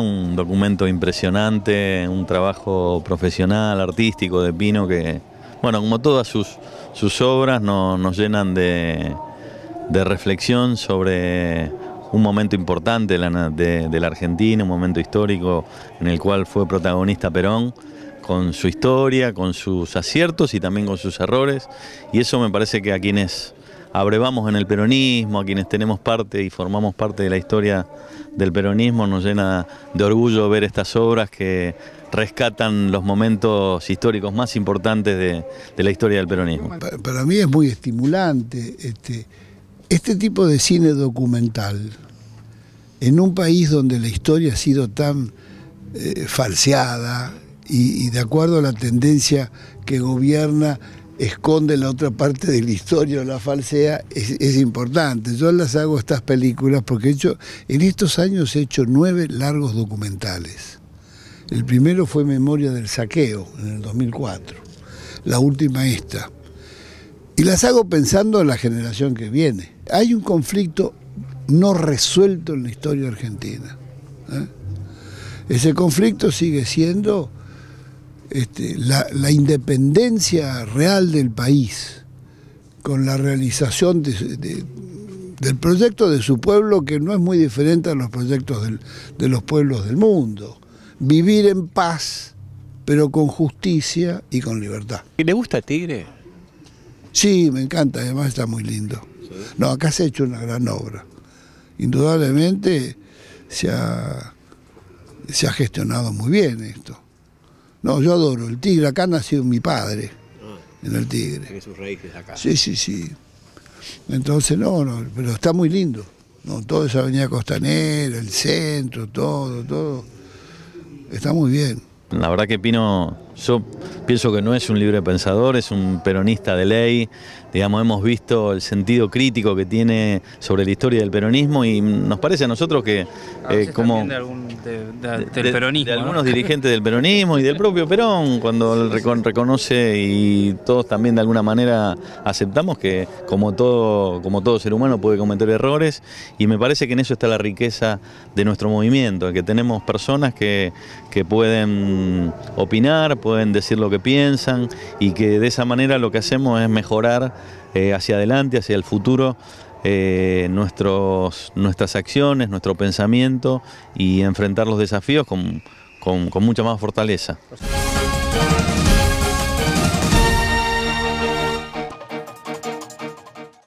Un documento impresionante, un trabajo profesional, artístico de Pino que, bueno, como todas sus, sus obras, nos llenan de, reflexión sobre un momento importante de la, de la Argentina, un momento histórico en el cual fue protagonista Perón con su historia, con sus aciertos y también con sus errores. Y eso me parece que a quienes abrevamos en el peronismo, a quienes tenemos parte y formamos parte de la historia del peronismo, nos llena de orgullo ver estas obras que rescatan los momentos históricos más importantes de, la historia del peronismo. Para, mí es muy estimulante este, este, tipo de cine documental en un país donde la historia ha sido tan eh, falseada y de acuerdo a la tendencia que gobierna esconde la otra parte de la historia o la falsea es, importante. Yo las hago estas películas porque he hecho, en estos años he hecho nueve largos documentales. El primero fue Memoria del Saqueo, en el 2004. La última esta. Y las hago pensando en la generación que viene. Hay un conflicto no resuelto en la historia argentina. ¿eh? Ese conflicto sigue siendo este, la, independencia real del país con la realización del proyecto de su pueblo, que no es muy diferente a los proyectos de los pueblos del mundo. Vivir en paz, pero con justicia y con libertad. ¿Le gusta Tigre? Sí, me encanta, además está muy lindo. No, acá se ha hecho una gran obra. Indudablemente se se ha gestionado muy bien esto. No, yo adoro. El Tigre acá nació mi padre, ah. en el Tigre. que sus raíces acá. Sí, sí, sí. Entonces, no, no, pero está muy lindo. No, toda esa avenida costanera, el centro, todo, todo. Está muy bien. La verdad que Pino yo pienso que no es un libre pensador, es un peronista de ley. Digamos, hemos visto el sentido crítico que tiene sobre la historia del peronismo y nos parece a nosotros que a eh, como de del peronismo, de, algunos dirigentes del peronismo y del propio Perón cuando reconoce y todos también de alguna manera aceptamos que como todo como todo ser humano puede cometer errores y me parece que en eso está la riqueza de nuestro movimiento, que tenemos personas que, que pueden opinar pueden decir lo que piensan y que de esa manera lo que hacemos es mejorar eh, hacia adelante, hacia el futuro, eh, nuestros, nuestras acciones, nuestro pensamiento y enfrentar los desafíos con mucha más fortaleza.